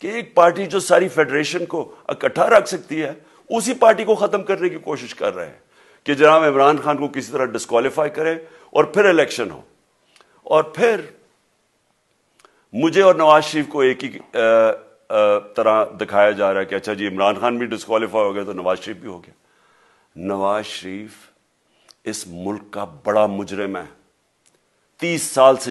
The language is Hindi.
कि एक पार्टी जो सारी फेडरेशन को इकट्ठा रख सकती है उसी पार्टी को ख़त्म करने की कोशिश कर रहे हैं कि जनाब इमरान खान को किसी तरह डिस्कालीफाई करें और फिर इलेक्शन हो और फिर मुझे और नवाज शरीफ को एक ही तरह दिखाया जा रहा है कि अच्छा जी इमरान खान भी डिस्कालीफाई हो गया तो नवाज शरीफ भी हो गया नवाज शरीफ इस मुल्क का बड़ा मुजरिम है तीस साल से